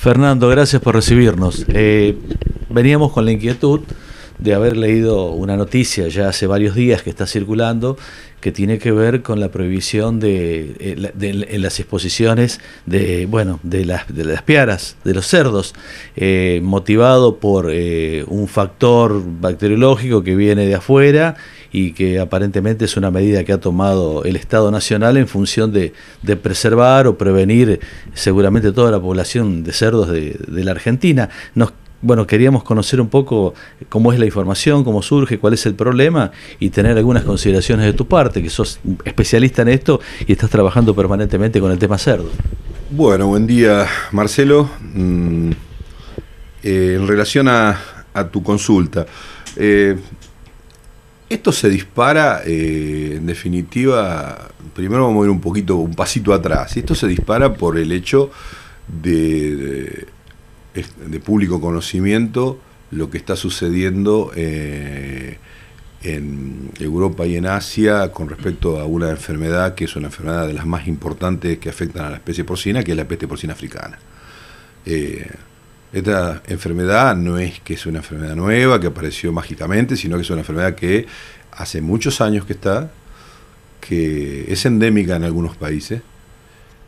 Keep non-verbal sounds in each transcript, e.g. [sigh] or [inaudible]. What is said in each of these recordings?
Fernando, gracias por recibirnos. Eh, veníamos con la inquietud de haber leído una noticia ya hace varios días que está circulando que tiene que ver con la prohibición de, eh, las exposiciones de bueno de las de piaras de los cerdos eh, motivado por un factor bacteriológico que viene de afuera y que aparentemente es una medida que ha tomado el Estado Nacional en función de, preservar o prevenir seguramente toda la población de cerdos de, la Argentina. bueno, queríamos conocer un poco cómo es la información, cómo surge, cuál es el problema y tener algunas consideraciones de tu parte, que sos especialista en esto y estás trabajando permanentemente con el tema cerdo. Bueno, buen día Marcelo. Mm, eh, en relación a, tu consulta, eh, esto se dispara, eh, en definitiva, primero vamos a ir un poquito, un pasito atrás. Esto se dispara por el hecho de, de, público conocimiento lo que está sucediendo eh, en Europa y en Asia con respecto a una enfermedad que es una enfermedad de las más importantes que afectan a la especie porcina, que es la peste porcina africana. Eh, esta enfermedad no es que es una enfermedad nueva que apareció mágicamente, sino que es una enfermedad que hace muchos años que está, que es endémica en algunos países,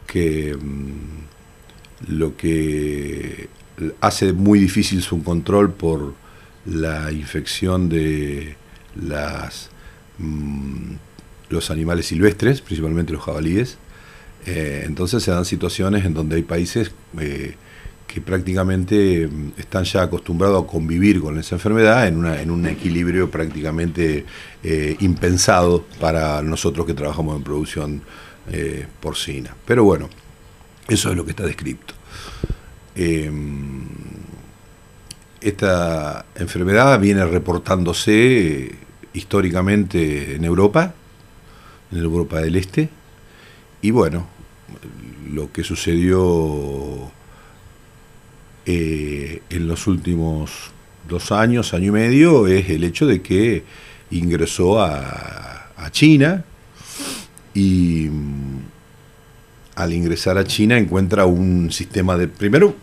que mm, lo que hace muy difícil su control por la infección de las, mm, los animales silvestres, principalmente los jabalíes. Eh, entonces se dan situaciones en donde hay países eh, que prácticamente mm, están ya acostumbrados a convivir con esa enfermedad en, un equilibrio prácticamente eh, impensado para nosotros que trabajamos en producción eh, porcina. Pero bueno, eso es lo que está descrito. Em, esta enfermedad viene reportándose eh, históricamente en Europa, en Europa del Este, y bueno, lo que sucedió eh, en los últimos dos años, año y medio, es el hecho de que ingresó a, China y mm, al ingresar a China encuentra un sistema de, primero,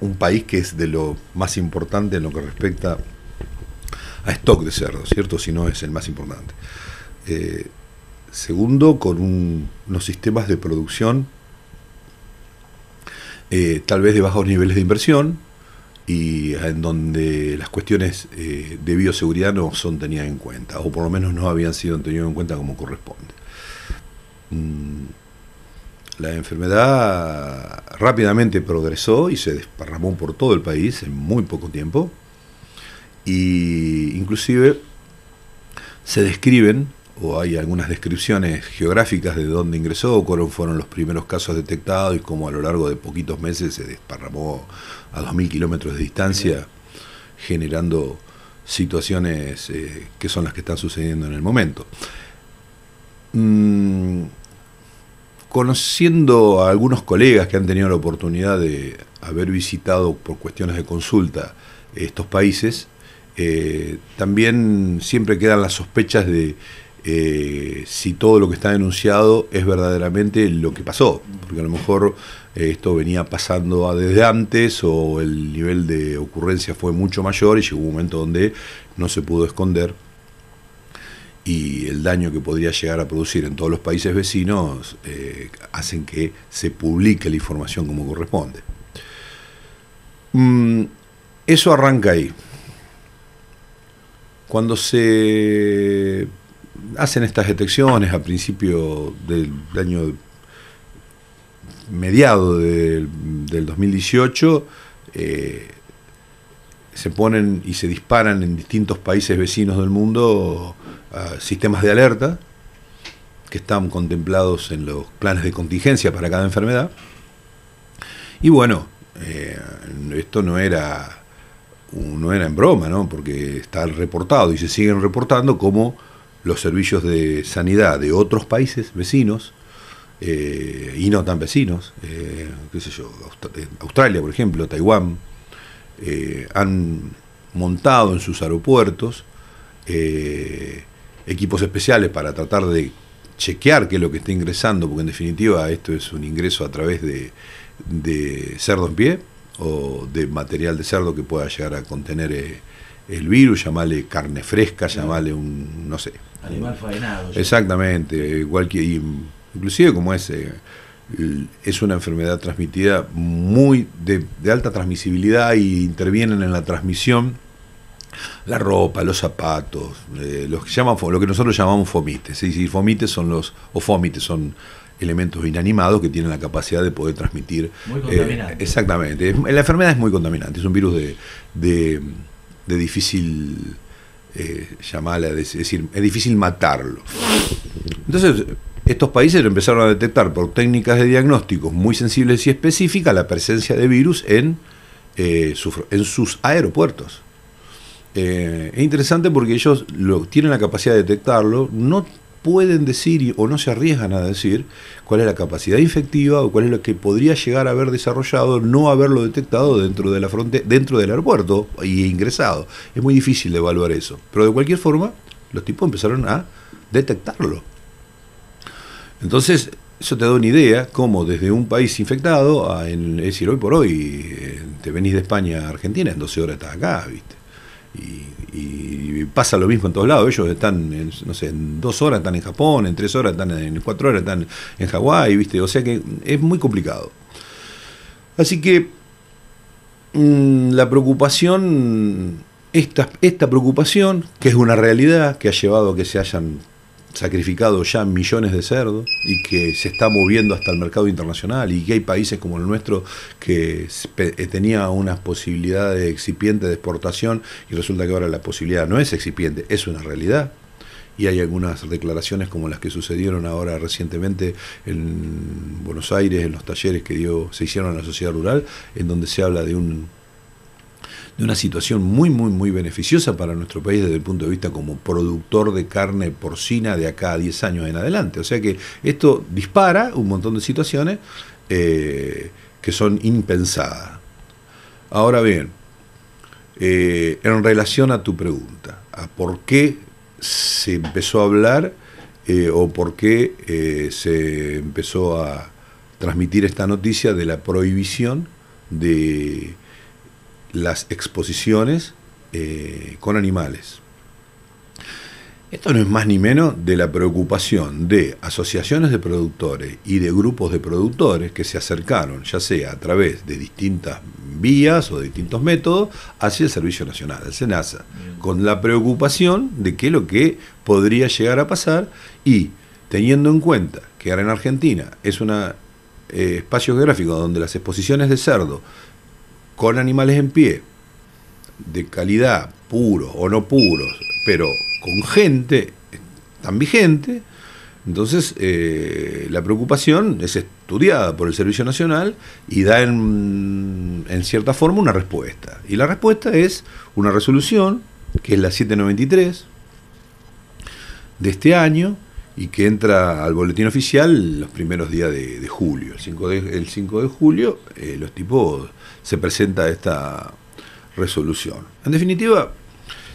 un país que es de lo más importante en lo que respecta a stock de cerdo, ¿cierto? Si no es el más importante. Eh, segundo, con un, unos sistemas de producción eh, tal vez de bajos niveles de inversión y en donde las cuestiones eh, de bioseguridad no son tenidas en cuenta, o por lo menos no habían sido tenidas en cuenta como corresponde. Mm, la enfermedad rápidamente progresó y se desparramó por todo el país en muy poco tiempo, y inclusive se describen o hay algunas descripciones geográficas de dónde ingresó, cuáles fueron los primeros casos detectados y cómo a lo largo de poquitos meses se desparramó a 2.000 kilómetros de distancia, generando situaciones eh, que son las que están sucediendo en el momento. Mm, conociendo a algunos colegas que han tenido la oportunidad de haber visitado por cuestiones de consulta estos países, eh, también siempre quedan las sospechas de eh, si todo lo que está denunciado es verdaderamente lo que pasó, porque a lo mejor eh, esto venía pasando desde antes o el nivel de ocurrencia fue mucho mayor y llegó un momento donde no se pudo esconder y el daño que podría llegar a producir en todos los países vecinos eh, hacen que se publique la información como corresponde. Mm, eso arranca ahí. Cuando se hacen estas detecciones a principio del año mediado del 2018, eh, se ponen y se disparan en distintos países vecinos del mundo ah, sistemas de alerta que están contemplados en los planes de contingencia para cada enfermedad. Y bueno, eh, esto no era, no era en broma, ¿no? porque está reportado y se siguen reportando como los servicios de sanidad de otros países vecinos eh, y no tan vecinos, eh, eh, Australia, por ejemplo, Taiwán, han montado en sus aeropuertos equipos especiales para tratar de chequear qué es lo que está ingresando, porque en definitiva esto es un ingreso a través de, de cerdo en pie o de material de cerdo que pueda llegar a contener el virus, llamale carne fresca, llamale un, no sé. Animal faenado. Exactamente, igual cualquier, inclusive como es, eh, es una enfermedad transmitida muy de, alta transmisibilidad y intervienen en la transmisión la ropa, los zapatos, eh, los llaman, lo que nosotros llamamos fomites. ¿sí? fomites son los, o fomites son elementos inanimados que tienen la capacidad de poder transmitir. Muy eh, contaminante. exactamente. La enfermedad es muy contaminante, es un virus de de difícil eh, llamarla, es decir, es difícil matarlo. Entonces, estos países empezaron a detectar por técnicas de diagnóstico muy sensibles y específicas la presencia de virus en, eh, en sus aeropuertos. Eh, es interesante porque ellos lo, tienen la capacidad de detectarlo, no pueden decir o no se arriesgan a decir cuál es la capacidad infectiva o cuál es lo que podría llegar a haber desarrollado, no haberlo detectado dentro de la frontera, dentro del aeropuerto y e ingresado. Es muy difícil de evaluar eso. Pero de cualquier forma, los tipos empezaron a detectarlo. Entonces, eso te da una idea cómo desde un país infectado, en, es decir, hoy por hoy, eh, te venís de España a Argentina, en 12 horas estás acá, ¿viste? y pasa lo mismo en todos lados. Ellos están, en, no sé, en dos horas están en Japón, en tres horas están en cuatro horas están en Hawái, ¿viste? O sea que es muy complicado. Así que mm, la preocupación, esta, esta preocupación, que es una realidad, que ha llevado a que se hayan sacrificado ya millones de cerdos y que se está moviendo hasta el mercado internacional y que hay países como el nuestro que eh, tenía unas posibilidades excipiente de exportación y resulta que ahora la posibilidad no es excipiente, es una realidad. Y hay algunas declaraciones como las que sucedieron ahora recientemente en Buenos Aires, en los talleres que dio, se hicieron en la sociedad rural, en donde se habla de un de una situación muy, muy, muy beneficiosa para nuestro país desde el punto de vista como productor de carne porcina de acá a 10 años en adelante. O sea que esto dispara un montón de situaciones eh, que son impensadas. Ahora bien, eh, en relación a tu pregunta, a por qué se empezó a hablar eh, o por qué se empezó a transmitir esta noticia de la prohibición de las exposiciones eh, con animales. Esto no es más ni menos de la preocupación de asociaciones de productores y de grupos de productores que se acercaron, ya sea a través de distintas vías o de distintos métodos, hacia el Servicio Nacional, el SENASA, con la preocupación de qué lo que podría llegar a pasar y teniendo en cuenta que ahora en Argentina es un eh, espacio geográfico donde las exposiciones de cerdo con animales en pie, de calidad, puros o no puros, pero con gente tan vigente, entonces eh, la preocupación es estudiada por el Servicio Nacional y da en, en cierta forma una respuesta. Y la respuesta es una resolución, que es la 793 de este año, y que entra al boletín oficial los primeros días de, julio. El 5 de, julio eh, los tipos se presenta esta resolución. En definitiva,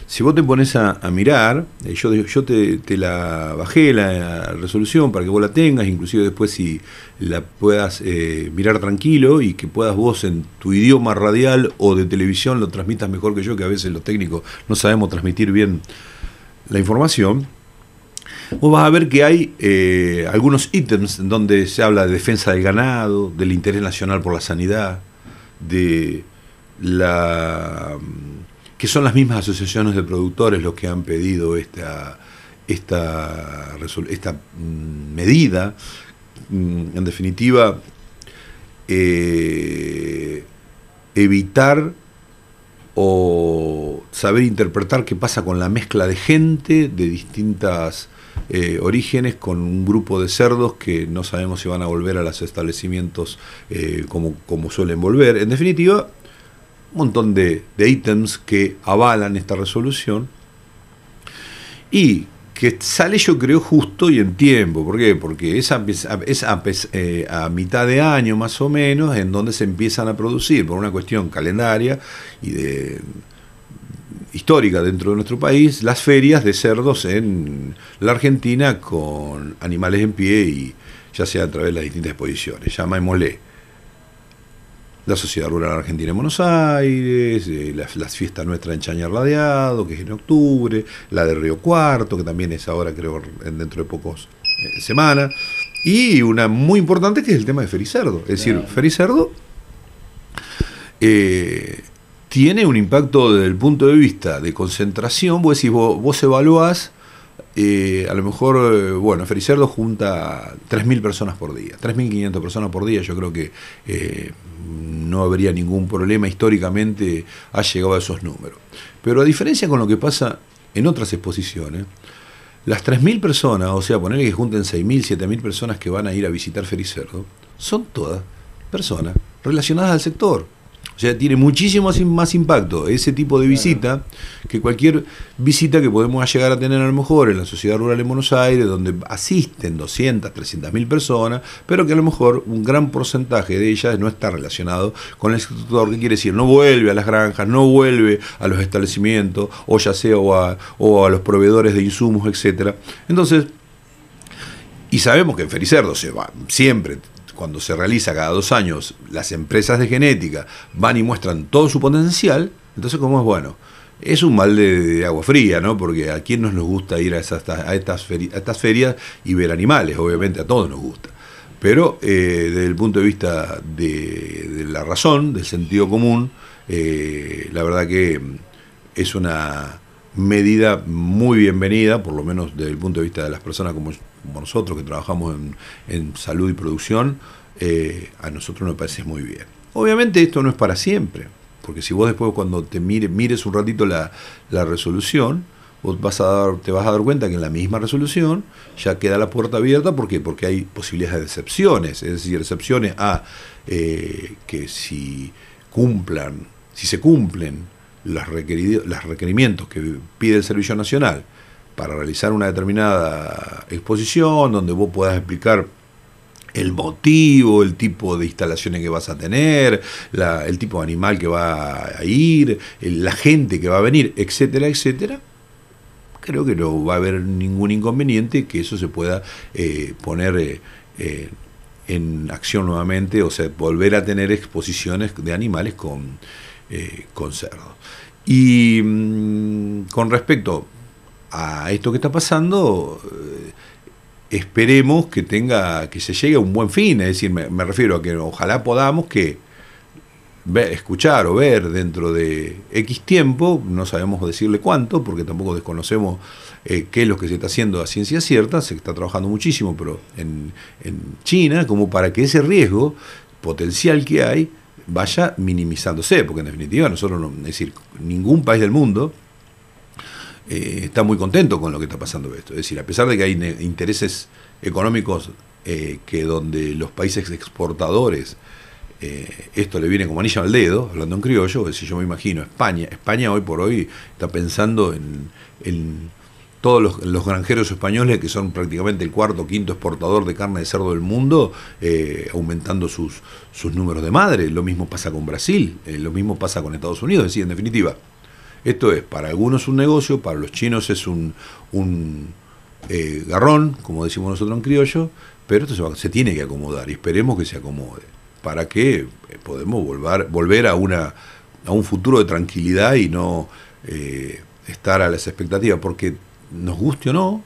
si vos te pones a, mirar, eh, yo, yo te, la bajé la resolución para que vos la tengas, inclusive después si la puedas eh, mirar tranquilo y que puedas vos en tu idioma radial o de televisión lo transmitas mejor que yo, que a veces los técnicos no sabemos transmitir bien la información vos vas a ver que hay eh, algunos ítems en donde se habla de defensa del ganado, del interés nacional por la sanidad, de la mm, que son las mismas asociaciones de productores los que han pedido esta, esta, mm, medida. Mm, en definitiva, eh, evitar o saber interpretar qué pasa con la mezcla de gente de distintas eh, orígenes con un grupo de cerdos que no sabemos si van a volver a los establecimientos eh, como, como suelen volver. En definitiva, un montón de, ítems que avalan esta resolución y que sale yo creo justo y en tiempo. ¿Por qué? Porque es, a, eh, mitad de año más o menos en donde se empiezan a producir, por una cuestión calendaria y de, histórica dentro de nuestro país, las ferias de cerdos en la Argentina con animales en pie y ya sea a través de las distintas exposiciones. Llamémosle la Sociedad Rural Argentina en Buenos Aires, eh, las, fiestas nuestras en Chañar Ladeado, que es en octubre, la de Río Cuarto, que también es ahora, creo, dentro de pocos eh, semanas, y una muy importante que es el tema de Fericerdo. Es decir, Fericerdo eh, tiene un impacto desde el punto de vista de concentración. Vos decís, vos, evaluás, eh, a lo mejor, eh, bueno, Fericerdo junta 3.000 personas por día, 3.500 personas por día, yo creo que eh, no habría ningún problema, históricamente ha llegado a esos números. Pero a diferencia con lo que pasa en otras exposiciones, las 3.000 personas, o sea, ponerle que junten 6.000, 7.000 personas que van a ir a visitar Fericerdo, son todas personas relacionadas al sector. O sea, tiene muchísimo más impacto ese tipo de visita que cualquier visita que podemos llegar a tener a lo mejor en la sociedad rural en Buenos Aires, donde asisten 200, 300 mil personas, pero que a lo mejor un gran porcentaje de ellas no está relacionado con el sector. que quiere decir? No vuelve a las granjas, no vuelve a los establecimientos, o ya sea o a, los proveedores de insumos, etcétera. Entonces, y sabemos que en Felicerdo se va, siempre cuando se realiza cada dos años, las empresas de genética van y muestran todo su potencial, entonces como es bueno. Es un mal de, agua fría, ¿no? Porque a quién nos gusta ir a, esas, estas, ferias y ver animales, obviamente a todos nos gusta. Pero eh, desde el punto de vista de, la razón, del sentido común, eh, la verdad que es una medida muy bienvenida, por lo menos desde el punto de vista de las personas como yo, como nosotros que trabajamos en, salud y producción, eh, a nosotros nos parece muy bien. Obviamente esto no es para siempre, porque si vos después cuando te mire, mires un ratito la, resolución, vos vas a te vas a dar cuenta que en la misma resolución ya queda la puerta abierta. ¿Por qué? Porque hay posibilidades de excepciones. Es decir, excepciones a eh, que si cumplan, si se cumplen los requerimientos que pide el Servicio Nacional para realizar una determinada exposición donde vos puedas explicar el motivo, el tipo de instalaciones que vas a tener, el tipo de animal que va a ir, la gente que va a venir, etcétera, etcétera, creo que no va a haber ningún inconveniente que eso se pueda eh, poner eh, eh, en acción nuevamente, o sea, volver a tener exposiciones de animales con, con cerdos. Y mm, con respecto, a esto que está pasando, eh, esperemos que tenga, que se llegue a un buen fin, es decir, me, refiero a que ojalá podamos que escuchar o ver dentro de X tiempo, no sabemos decirle cuánto, porque tampoco desconocemos eh, qué es lo que se está haciendo a ciencia cierta, se está trabajando muchísimo, pero en, en China, como para que ese riesgo potencial que hay vaya minimizándose, porque en definitiva nosotros, no, es decir, ningún país del mundo eh, está muy contento con lo que está pasando esto. Es decir, a pesar de que hay intereses económicos eh, que donde los países exportadores eh, esto le viene como anillo al dedo, hablando en criollo, es decir, yo me imagino España, España hoy por hoy está pensando en, todos los, granjeros españoles, que son prácticamente el cuarto o quinto exportador de carne de cerdo del mundo, aumentando sus, sus números de madre. Lo mismo pasa con Brasil, lo mismo pasa con Estados Unidos. Es decir, en definitiva, esto es, para algunos un negocio, para los chinos es un, un eh, garrón, como decimos nosotros en criollo, pero esto se, tiene que acomodar y esperemos que se acomode, para que eh, podamos volver, volver a, una, a un futuro de tranquilidad y no eh, estar a las expectativas, porque nos guste o no,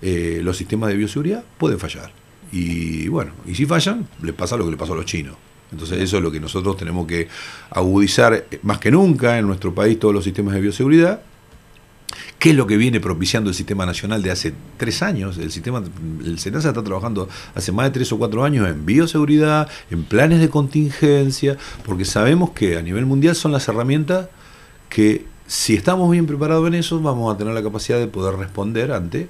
los sistemas de bioseguridad pueden fallar. Y bueno, y si fallan, les pasa lo que le pasó a los chinos. Entonces eso es lo que nosotros tenemos que agudizar eh, más que nunca en nuestro país todos los sistemas de bioseguridad. ¿Qué es lo que viene propiciando el sistema nacional de hace tres años? El sistema, el SENASA está trabajando hace más de tres o cuatro años en bioseguridad, en planes de contingencia, porque sabemos que a nivel mundial son las herramientas que si estamos bien preparados en eso, vamos a tener la capacidad de poder responder ante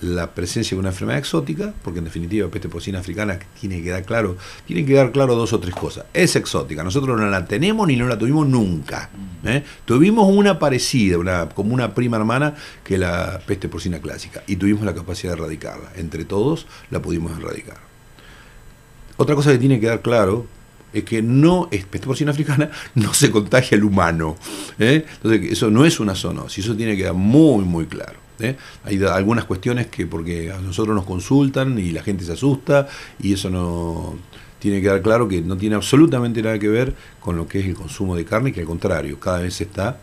la presencia de una enfermedad exótica, porque en definitiva peste porcina africana tiene que dar claro, tiene que dar claro dos o tres cosas. Es exótica, nosotros no la tenemos ni no la tuvimos nunca. ¿eh? Tuvimos una parecida, una, como una prima hermana, que la peste porcina clásica, y tuvimos la capacidad de erradicarla. Entre todos la pudimos erradicar. Otra cosa que tiene que dar claro es que no, peste porcina africana [laughs] no se contagia al humano. ¿eh? Entonces, eso no es una zoonosis, eso tiene que quedar muy, muy claro. ¿eh? Hay algunas cuestiones que porque a nosotros nos consultan y la gente se asusta y eso no tiene que dar claro que no tiene absolutamente nada que ver con lo que es el consumo de carne, que al contrario, cada vez está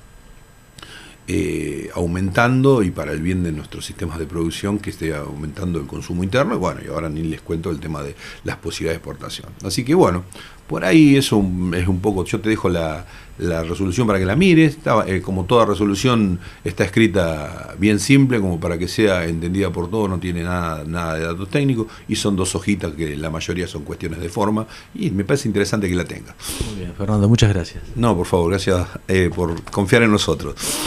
eh, aumentando y para el bien de nuestros sistemas de producción que esté aumentando el consumo interno. Y bueno, y ahora ni les cuento el tema de las posibilidades de exportación. Así que bueno, por ahí eso es un poco, yo te dejo la, resolución para que la mires. Eh, como toda resolución está escrita bien simple, como para que sea entendida por todos, no tiene nada, nada de datos técnicos y son dos hojitas que la mayoría son cuestiones de forma y me parece interesante que la tenga. Muy bien, Fernando, muchas gracias. No, por favor, gracias eh, por confiar en nosotros.